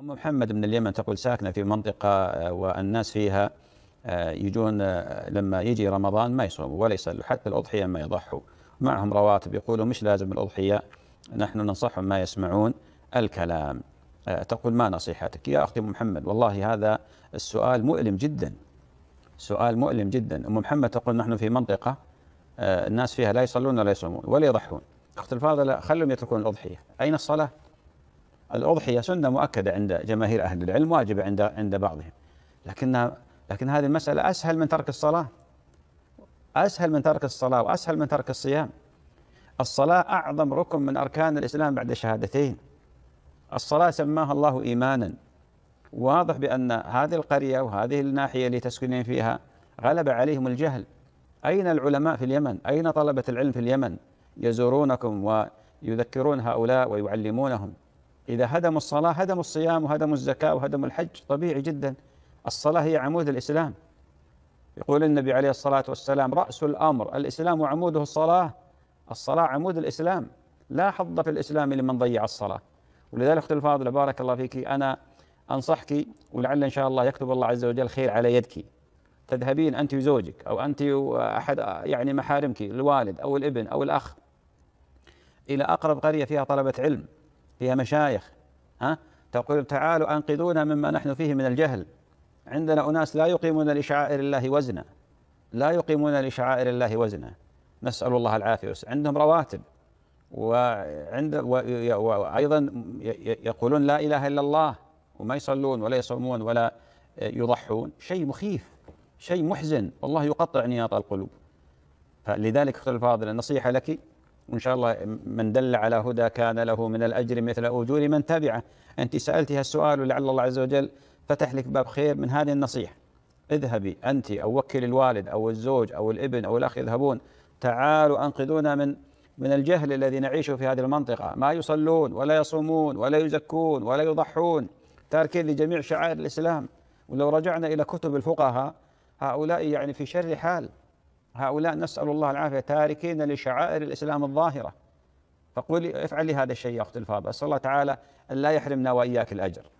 أم محمد من اليمن تقول ساكنة في منطقة آه، والناس فيها آه، يجون آه، لما يجي رمضان ما يصوموا ولا يصلوا حتى الأضحية ما يضحوا معهم رواتب يقولوا مش لازم الأضحية نحن ننصحهم ما يسمعون الكلام تقول ما نصيحتك يا أختي محمد والله هذا السؤال مؤلم جدا سؤال مؤلم جدا أم محمد تقول نحن في منطقة الناس فيها لا يصلون ولا يصومون ولا يضحون أختي الفاضلة خلهم يتركون الأضحية أين الصلاة الأضحية سنة مؤكدة عند جماهير أهل العلم واجبة عند عند بعضهم لكنها لكن هذه المسألة أسهل من ترك الصلاة أسهل من ترك الصلاة وأسهل من ترك الصيام الصلاة أعظم ركن من أركان الإسلام بعد شهادتين الصلاة سماها الله إيمانا واضح بأن هذه القرية وهذه الناحية اللي تسكنين فيها غلب عليهم الجهل أين العلماء في اليمن أين طلبة العلم في اليمن يزورونكم ويذكرون هؤلاء ويعلمونهم إذا هدموا الصلاة هدموا الصيام وهدموا الزكاة وهدموا الحج طبيعي جدا الصلاة هي عمود الإسلام يقول النبي عليه الصلاة والسلام رأس الأمر الإسلام وعموده الصلاة الصلاة عمود الإسلام لا حظ في الإسلام لمن ضيع الصلاة ولذلك أختي الفاضلة بارك الله فيك أنا أنصحك ولعل إن شاء الله يكتب الله عز وجل خير على يدك تذهبين أنت وزوجك أو أنت وأحد يعني محارمك الوالد أو الابن أو الأخ إلى أقرب قرية فيها طلبة علم فيها مشايخ ها تقول تعالوا أنقذونا مما نحن فيه من الجهل عندنا أناس لا يقيمون لشعائر الله وزنا لا يقيمون لشعائر الله وزنا نسأل الله العافية عندهم رواتب وعند وأيضا يقولون لا إله إلا الله وما يصلون ولا يصومون ولا يضحون شيء مخيف شيء محزن والله يقطع نياط القلوب فلذلك أختي الفاضلة النصيحة لك وإن شاء الله من دل على هدى كان له من الأجر مثل أجور من تبعه أنت سالتي هالسؤال ولعل الله عز وجل فتح لك باب خير من هذه النصيحة اذهبي أنت أو وكل الوالد أو الزوج أو الابن أو الأخ يذهبون تعالوا أنقذونا من من الجهل الذي نعيشه في هذه المنطقة ما يصلون ولا يصومون ولا يزكون ولا يضحون تاركين لجميع شعائر الإسلام ولو رجعنا إلى كتب الفقهاء هؤلاء يعني في شر حال هؤلاء نسأل الله العافية تاركين لشعائر الإسلام الظاهرة فقولي افعلي هذا الشيء يا أخت الفاضل أسأل الله تعالى أن لا يحرمنا وإياك الأجر